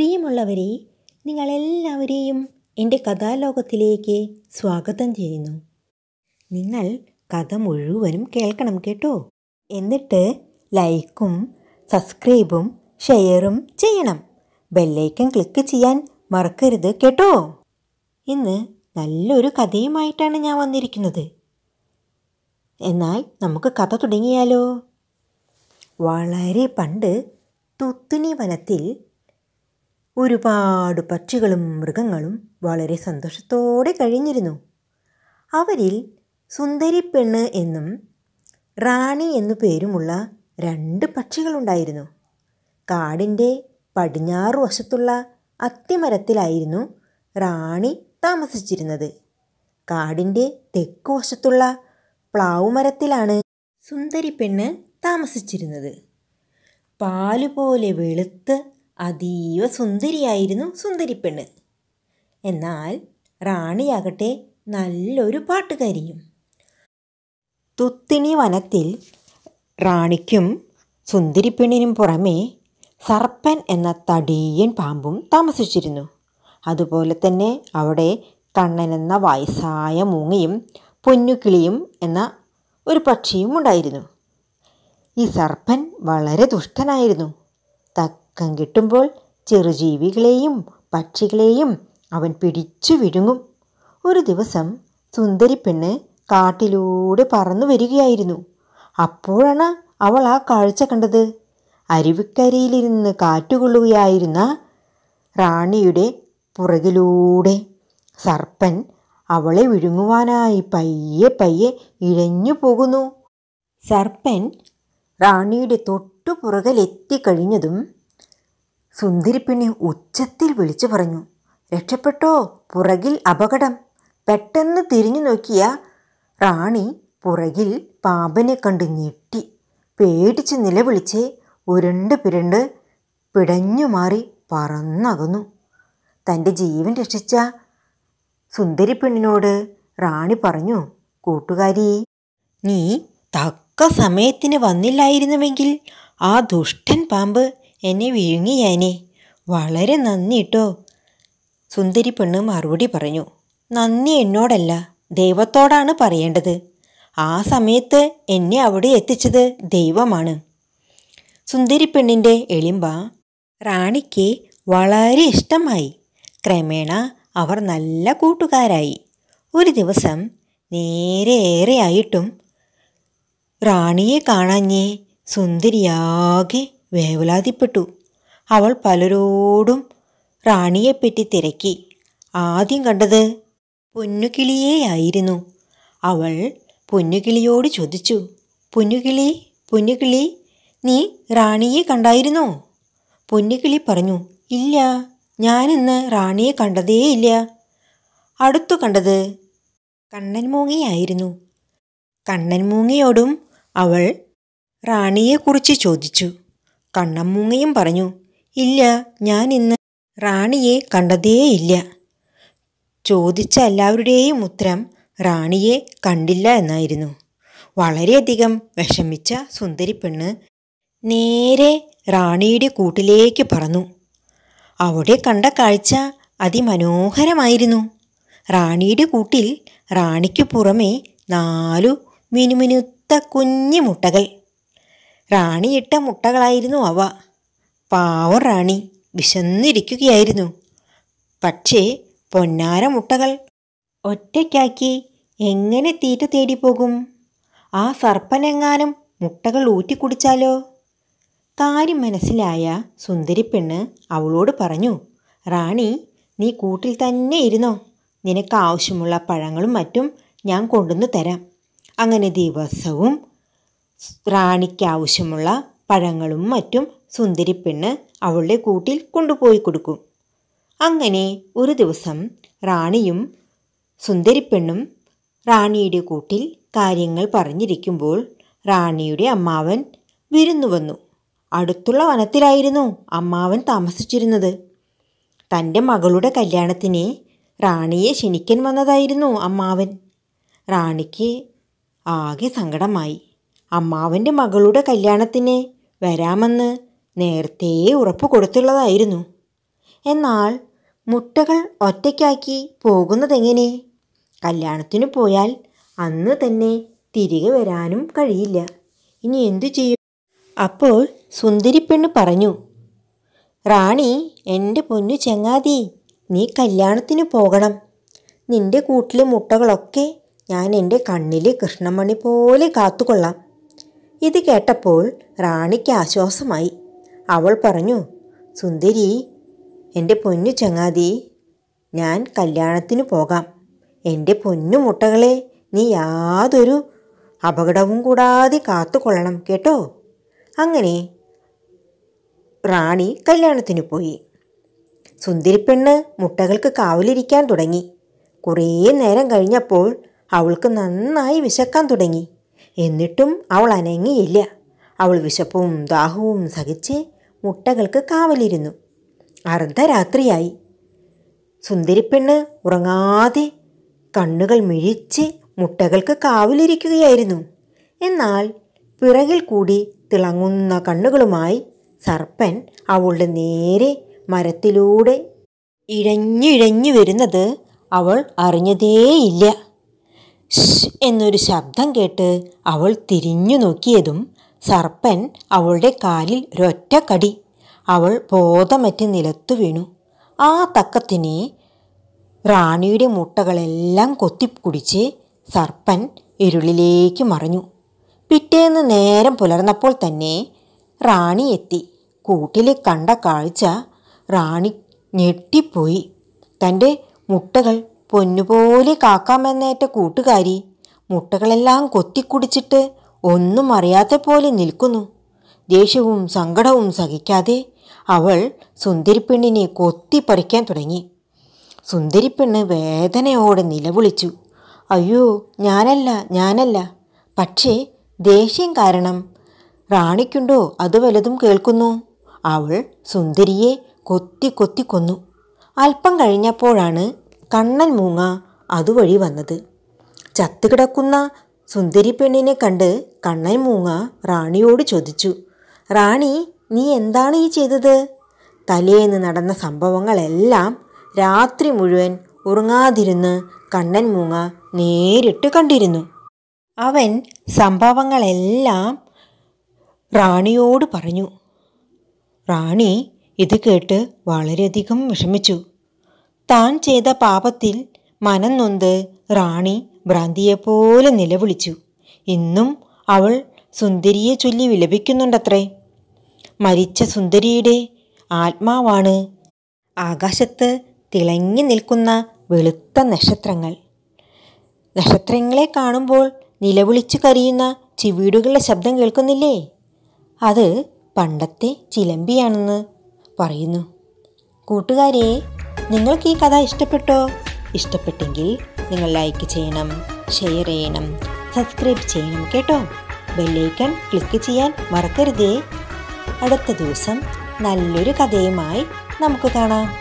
പ്രിയമുള്ളവരെ നിങ്ങളെല്ലാവരെയും എൻ്റെ കഥാലോകത്തിലേക്ക് സ്വാഗതം ചെയ്യുന്നു നിങ്ങൾ കഥ മുഴുവനും കേൾക്കണം കേട്ടോ എന്നിട്ട് ലൈക്കും സബ്സ്ക്രൈബും ഷെയറും ചെയ്യണം ബെല്ലൈക്കൻ ക്ലിക്ക് ചെയ്യാൻ മറക്കരുത് കേട്ടോ ഇന്ന് നല്ലൊരു കഥയുമായിട്ടാണ് ഞാൻ വന്നിരിക്കുന്നത് എന്നാൽ നമുക്ക് കഥ തുടങ്ങിയാലോ വളരെ പണ്ട് തുത്തുണി വനത്തിൽ ഒരുപാട് പക്ഷികളും മൃഗങ്ങളും വളരെ സന്തോഷത്തോടെ കഴിഞ്ഞിരുന്നു അവരിൽ സുന്ദരി പെണ്ണ് എന്നും റാണി എന്നു പേരുമുള്ള രണ്ട് പക്ഷികളുണ്ടായിരുന്നു കാടിൻ്റെ പടിഞ്ഞാറ് വശത്തുള്ള അത്തിമരത്തിലായിരുന്നു റാണി താമസിച്ചിരുന്നത് കാടിൻ്റെ തെക്കു വശത്തുള്ള പ്ലാവുമരത്തിലാണ് സുന്ദരി പെണ്ണ് താമസിച്ചിരുന്നത് പാലുപോലെ വെളുത്ത് അതീവ സുന്ദരിയായിരുന്നു സുന്ദരിപ്പെണ്ണ് എന്നാൽ റാണിയാകട്ടെ നല്ലൊരു പാട്ടുകാരിയും തുത്തിണി വനത്തിൽ റാണിക്കും സുന്ദരിപ്പെണ്ണിനും പുറമേ സർപ്പൻ എന്ന തടിയൻ പാമ്പും താമസിച്ചിരുന്നു അതുപോലെ തന്നെ അവിടെ കണ്ണൻ എന്ന വയസ്സായ മൂങ്ങയും പൊന്നുക്കിളിയും എന്ന ഒരു പക്ഷിയും ഉണ്ടായിരുന്നു ഈ സർപ്പൻ വളരെ ദുഷ്ടനായിരുന്നു തക്ക ഉറക്കം കിട്ടുമ്പോൾ ചെറുജീവികളെയും പക്ഷികളെയും അവൻ പിടിച്ചു വിഴുങ്ങും ഒരു ദിവസം സുന്ദരിപ്പെണ്ണ് കാട്ടിലൂടെ പറന്നു വരികയായിരുന്നു അപ്പോഴാണ് അവൾ ആ കാഴ്ച കണ്ടത് അരുവിക്കരയിലിരുന്ന് കാറ്റുകൊള്ളുകയായിരുന്ന റാണിയുടെ പുറകിലൂടെ സർപ്പൻ അവളെ വിഴുങ്ങുവാനായി പയ്യെ പയ്യെ ഇഴഞ്ഞു പോകുന്നു സർപ്പൻ റാണിയുടെ തൊട്ടു പുറകിലെത്തിക്കഴിഞ്ഞതും സുന്ദരിപ്പിണി ഉച്ചത്തിൽ വിളിച്ചു പറഞ്ഞു രക്ഷപ്പെട്ടോ പുറകിൽ അപകടം പെട്ടെന്ന് തിരിഞ്ഞു നോക്കിയ റാണി പുറകിൽ പാമ്പനെ കണ്ട് ഞെട്ടി പേടിച്ച് നിലവിളിച്ച് ഉരുണ്ട് പിരണ്ട് പിടഞ്ഞു മാറി പറന്നകന്നു തൻ്റെ ജീവൻ രക്ഷിച്ച സുന്ദരി പെണ്ണിനോട് റാണി പറഞ്ഞു കൂട്ടുകാരി നീ തക്ക സമയത്തിന് വന്നില്ലായിരുന്നുവെങ്കിൽ ആ ദുഷ്ടൻ പാമ്പ് എന്നെ വിഴുങ്ങി വളരെ നന്ദി കേട്ടോ സുന്ദരി പെണ്ണ് മറുപടി പറഞ്ഞു നന്ദി എന്നോടല്ല ദൈവത്തോടാണ് പറയേണ്ടത് ആ സമയത്ത് എന്നെ അവിടെ എത്തിച്ചത് ദൈവമാണ് സുന്ദരി പെണ്ണിൻ്റെ എളിമ്പ റാണിക്ക് വളരെ ഇഷ്ടമായി ക്രമേണ അവർ നല്ല കൂട്ടുകാരായി ഒരു ദിവസം നേരെ ഏറെയായിട്ടും റാണിയെ കാണാഞ്ഞേ സുന്ദരിയാകെ വേവലാതിപ്പെട്ടു അവൾ പലരോടും റാണിയെപ്പറ്റി തിരക്കി ആദ്യം കണ്ടത് പൊന്നുകിളിയെയായിരുന്നു അവൾ പൊന്നുകിളിയോട് ചോദിച്ചു പൊന്നുകിളി പൊന്നുകിളി നീ റാണിയെ കണ്ടായിരുന്നോ പൊന്നുകിളി പറഞ്ഞു ഇല്ല ഞാനിന്ന് റാണിയെ കണ്ടതേയില്ല അടുത്തു കണ്ടത് കണ്ണൻമൂങ്ങയായിരുന്നു കണ്ണൻമൂങ്ങയോടും അവൾ റാണിയെക്കുറിച്ച് ചോദിച്ചു കണ്ണമ്മൂങ്ങയും പറഞ്ഞു ഇല്ല ഞാൻ ഇന്ന് റാണിയെ കണ്ടതേയില്ല ചോദിച്ച എല്ലാവരുടെയും ഉത്തരം റാണിയെ കണ്ടില്ല എന്നായിരുന്നു വളരെയധികം വിഷമിച്ച സുന്ദരി പെണ്ണ് നേരെ റാണിയുടെ കൂട്ടിലേക്ക് പറന്നു അവിടെ കണ്ട കാഴ്ച അതിമനോഹരമായിരുന്നു റാണിയുടെ കൂട്ടിൽ റാണിക്ക് പുറമെ നാലു മിനുമിനുത്ത കുഞ്ഞു മുട്ടകൾ റാണിയിട്ട മുട്ടകളായിരുന്നു അവ പാവ റാണി വിശന്നിരിക്കുകയായിരുന്നു പക്ഷേ പൊന്നാര മുട്ടകൾ ഒറ്റയ്ക്കാക്കി എങ്ങനെ തീറ്റ തേടിപ്പോകും ആ സർപ്പനെങ്ങാനും മുട്ടകൾ ഊറ്റിക്കുടിച്ചാലോ കാര്യം മനസ്സിലായ സുന്ദരിപ്പെണ്ണ് അവളോട് പറഞ്ഞു റാണി നീ കൂട്ടിൽ തന്നെ ഇരുന്നോ നിനക്ക് ആവശ്യമുള്ള പഴങ്ങളും മറ്റും ഞാൻ കൊണ്ടുവന്ന് തരാം അങ്ങനെ ദിവസവും റാണിക്കാവശ്യമുള്ള പഴങ്ങളും മറ്റും സുന്ദരിപ്പെണ്ണ് അവളുടെ കൂട്ടിൽ കൊണ്ടുപോയി കൊടുക്കും അങ്ങനെ ഒരു ദിവസം റാണിയും സുന്ദരിപ്പെണ്ണും റാണിയുടെ കൂട്ടിൽ കാര്യങ്ങൾ പറഞ്ഞിരിക്കുമ്പോൾ റാണിയുടെ അമ്മാവൻ വിരുന്നു വന്നു അടുത്തുള്ള വനത്തിലായിരുന്നു അമ്മാവൻ താമസിച്ചിരുന്നത് തൻ്റെ മകളുടെ കല്യാണത്തിന് റാണിയെ ക്ഷണിക്കാൻ വന്നതായിരുന്നു അമ്മാവൻ റാണിക്ക് ആകെ സങ്കടമായി അമ്മാവൻ്റെ മകളുടെ കല്യാണത്തിന് വരാമെന്ന് നേരത്തേ ഉറപ്പ് കൊടുത്തുള്ളതായിരുന്നു എന്നാൽ മുട്ടകൾ ഒറ്റയ്ക്കാക്കി പോകുന്നതെങ്ങനെ കല്യാണത്തിന് പോയാൽ അന്ന് തന്നെ തിരികെ വരാനും കഴിയില്ല ഇനി എന്തു ചെയ്യും അപ്പോൾ സുന്ദരിപ്പെണ്ണ് പറഞ്ഞു റാണി എൻ്റെ പൊന്നു ചെങ്ങാതി നീ കല്യാണത്തിന് പോകണം നിന്റെ കൂട്ടിലെ മുട്ടകളൊക്കെ ഞാൻ എൻ്റെ കണ്ണിലെ കൃഷ്ണമണി പോലെ കാത്തുകൊള്ളാം ഇത് കേട്ടപ്പോൾ റാണിക്ക് ആശ്വാസമായി അവൾ പറഞ്ഞു സുന്ദരി എൻ്റെ പൊന്നു ചങ്ങാതി ഞാൻ കല്യാണത്തിന് പോകാം എൻ്റെ പൊന്നു മുട്ടകളെ നീ യാതൊരു അപകടവും കൂടാതെ കാത്തുകൊള്ളണം കേട്ടോ അങ്ങനെ റാണി കല്യാണത്തിന് പോയി സുന്ദരിപ്പെണ്ണ് മുട്ടകൾക്ക് കാവലിരിക്കാൻ തുടങ്ങി കുറേ നേരം കഴിഞ്ഞപ്പോൾ അവൾക്ക് നന്നായി വിശക്കാൻ തുടങ്ങി എന്നിട്ടും അവൾ അനങ്ങിയില്ല അവൾ വിശപ്പും ദാഹവും സഹിച്ച് മുട്ടകൾക്ക് കാവലിരുന്നു അർദ്ധരാത്രിയായി സുന്ദരിപ്പെണ്ണ് ഉറങ്ങാതെ കണ്ണുകൾ മിഴിച്ച് മുട്ടകൾക്ക് കാവലിരിക്കുകയായിരുന്നു എന്നാൽ പിറകിൽ കൂടി തിളങ്ങുന്ന കണ്ണുകളുമായി സർപ്പൻ അവളുടെ നേരെ മരത്തിലൂടെ ഇഴഞ്ഞിഴഞ്ഞു വരുന്നത് അവൾ അറിഞ്ഞതേയില്ല എന്നൊരു ശബ്ദം കേട്ട് അവൾ തിരിഞ്ഞു നോക്കിയതും സർപ്പൻ അവളുടെ കാലിൽ ഒരൊറ്റ കടി അവൾ ബോധമറ്റ് നിലത്തു വീണു ആ തക്കത്തിന് റാണിയുടെ മുട്ടകളെല്ലാം കൊത്തിക്കുടിച്ച് സർപ്പൻ ഇരുളിലേക്ക് മറഞ്ഞു പിറ്റേന്ന് നേരം പുലർന്നപ്പോൾ തന്നെ റാണി എത്തി കൂട്ടിൽ കണ്ട കാഴ്ച റാണി ഞെട്ടിപ്പോയി തൻ്റെ മുട്ടകൾ പൊന്നുപോലെ കാക്കാമെന്നേറ്റ കൂട്ടുകാരി മുട്ടകളെല്ലാം കൊത്തിക്കുടിച്ചിട്ട് ഒന്നും അറിയാത്ത പോലെ നിൽക്കുന്നു ദേഷ്യവും സങ്കടവും സഹിക്കാതെ അവൾ സുന്ദരിപ്പെണ്ണിനെ കൊത്തി പറിക്കാൻ തുടങ്ങി സുന്ദരിപ്പെണ്ണ് വേദനയോടെ നിലവിളിച്ചു അയ്യോ ഞാനല്ല ഞാനല്ല പക്ഷേ ദേഷ്യം കാരണം റാണിക്കുണ്ടോ അത് വലതും കേൾക്കുന്നു അവൾ സുന്ദരിയെ കൊത്തി കൊത്തി കൊന്നു അല്പം കഴിഞ്ഞപ്പോഴാണ് കണ്ണൻ മൂങ്ങ അതുവഴി വന്നത് ചത്തുകിടക്കുന്ന സുന്ദരി പെണ്ണിനെ കണ്ട് കണ്ണൻ മൂങ്ങ റാണിയോട് ചോദിച്ചു റാണി നീ എന്താണ് ഈ ചെയ്തത് തലേന്ന് നടന്ന സംഭവങ്ങളെല്ലാം രാത്രി മുഴുവൻ ഉറങ്ങാതിരുന്ന് കണ്ണൻ മൂങ്ങ നേരിട്ട് കണ്ടിരുന്നു അവൻ സംഭവങ്ങളെല്ലാം റാണിയോട് പറഞ്ഞു റാണി ഇത് കേട്ട് വളരെയധികം വിഷമിച്ചു താൻ ചെയ്ത പാപത്തിൽ മനം നൊന്ത് റാണി ഭ്രാന്തിയെപ്പോലെ നിലവിളിച്ചു ഇന്നും അവൾ സുന്ദരിയെ ചൊല്ലി വിലപിക്കുന്നുണ്ടത്രേ മരിച്ച സുന്ദരിയുടെ ആത്മാവാണ് ആകാശത്ത് തിളങ്ങി നിൽക്കുന്ന വെളുത്ത നക്ഷത്രങ്ങൾ നക്ഷത്രങ്ങളെ കാണുമ്പോൾ നിലവിളിച്ചു കരിയുന്ന ചിവീടുകളുടെ ശബ്ദം കേൾക്കുന്നില്ലേ അത് പണ്ടത്തെ ചിലമ്പിയാണെന്ന് പറയുന്നു കൂട്ടുകാരെ നിങ്ങൾക്ക് ഈ കഥ ഇഷ്ടപ്പെട്ടോ ഇഷ്ടപ്പെട്ടെങ്കിൽ നിങ്ങൾ ലൈക്ക് ചെയ്യണം ഷെയർ ചെയ്യണം സബ്സ്ക്രൈബ് ചെയ്യണം കേട്ടോ ബെല്ലൈക്കൺ ക്ലിക്ക് ചെയ്യാൻ മറക്കരുതേ അടുത്ത ദിവസം നല്ലൊരു കഥയുമായി നമുക്ക് കാണാം